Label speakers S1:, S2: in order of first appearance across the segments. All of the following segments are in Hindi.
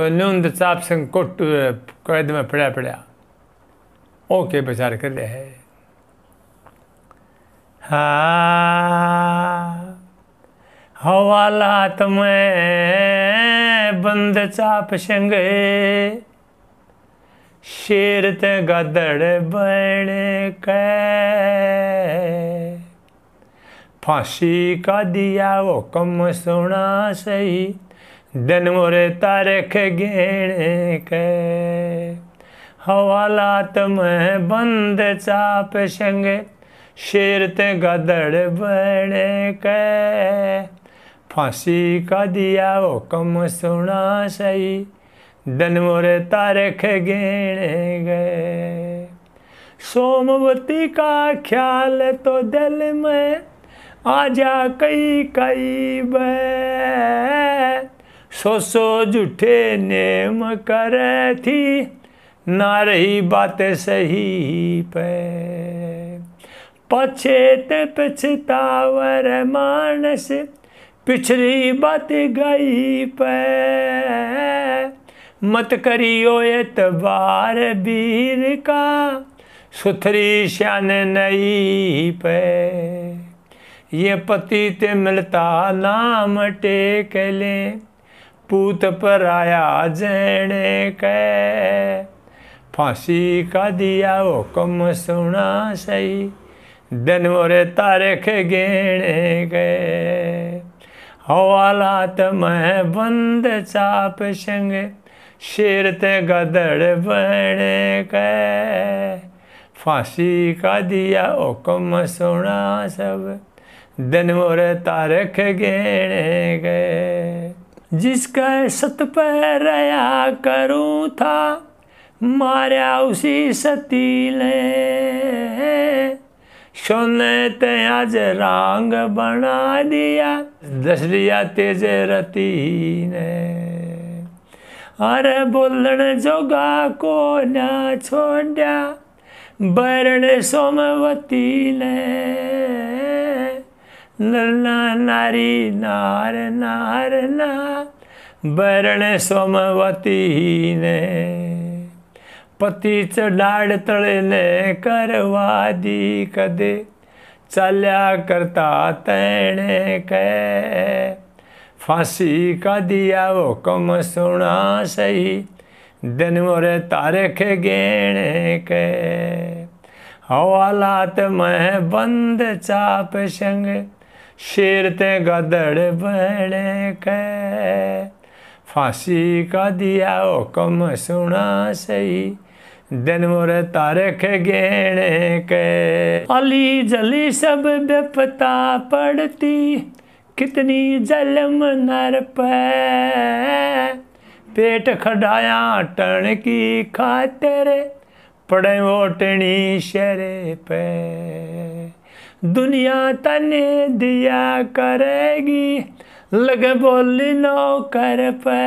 S1: तो चाप संग कोट कैद में पड़ा पड़ा ओके विचार कर रहे है हवाला तुम्हें बंद चाप संग शेर ते गदड़ बण के फांसी का दिया वो कम सुना सही दिन मोर तारख गेण के हवालात में बंद चाप संग शेर ते गदड़ बण के फांसी का दिया कम सुना सही दिन मोर तारख गेण गए सोमवती का ख्याल तो दिल में आजा कई कई बै सो सो झूठे नेम कर थी ना रही बात सही पे पछेत पछतावर मानस पिछली बात गई पे मत करियो एतबार वीर का सुथरी शान नई पे ये पति ते मिलता नाम टेक लें पूत आया जैने कै फांसी का दिया कम सुना सही दिन मोरे तारीख गेणे गए हवालात मैं बंद चाप संग शेर ते गदड़ बने गए फांसी का दिया कम सुना सब दिन मोरे तारीख गेणे गए जिसका सत रया करूँ था मारा उसी सती ने सोने ते आज रंग बना दिया दसरिया तेज रती ने अरे बोलन जोगा को ना छोड़ा बरण सोमवती ने नरना नारी नार नार नार बरण सोमवतीने पतीच डाळ करवा दी कदे चाल्या करता तैणे कै फांसी का दिया वो कम सुना सही दिन मोरे तारख गेणे कै हवालात में बंद चाप संग शेर ते गदड़ बड़े के फांसी का दिया हुक्म सुना सही दिन मोर तारख गेणे के अली जली सब बेपता पड़ती कितनी जलम नर पे पेट खडाया टण की खातिर पड़े वो ओटनी शरे पे दुनिया तने दिया करेगी लग बोली नौ कर पे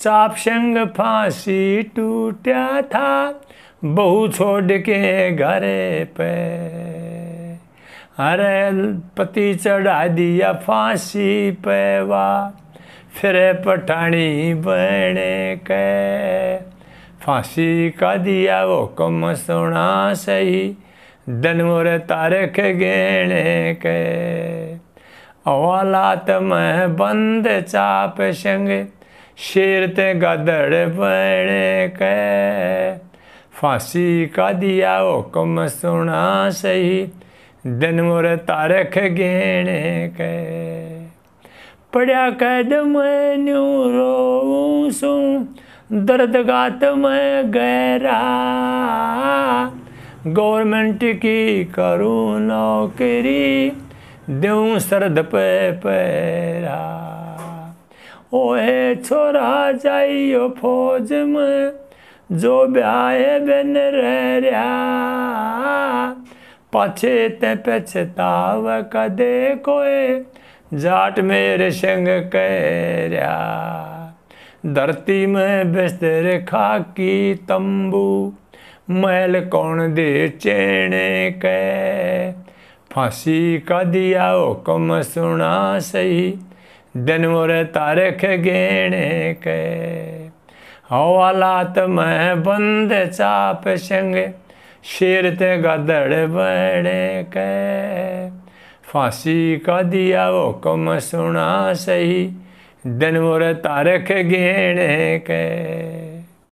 S1: चाप संग फांसी टूटा था बहू छोड़ के घरे पे अरे पति चढ़ा दिया फांसी पे वाह फिर पठानी बने के फांसी का दिया वो कम सुना सही दन मोर तारख गेणे के औलात में बंद चाप संग शेर ते गदड़ बने के फांसी का दिया हुक्म सुना सही दिन मोर तारख गेणे के कैद कदम न्यू सू दर्द गात में गहरा गवर्नमेंट की करूँ नौकरी दूँ सरद पे पैरा ओहे छोरा जाइयो फौज में जो ब्याहे बिन रह पछे ते पछताव कदे को जाट मेरे संग कैरिया धरती में बिस्तर खाकी तंबू मैल कौन दे चेने के फांसी का दिया हुक्म सुना सही दिन मोर तारख गेणे के हवालात मैं बंद चाप संग शेर ते गदड़ बने के फांसी का दिया हुक्म सुना सही दिन मोर तारख गेणे के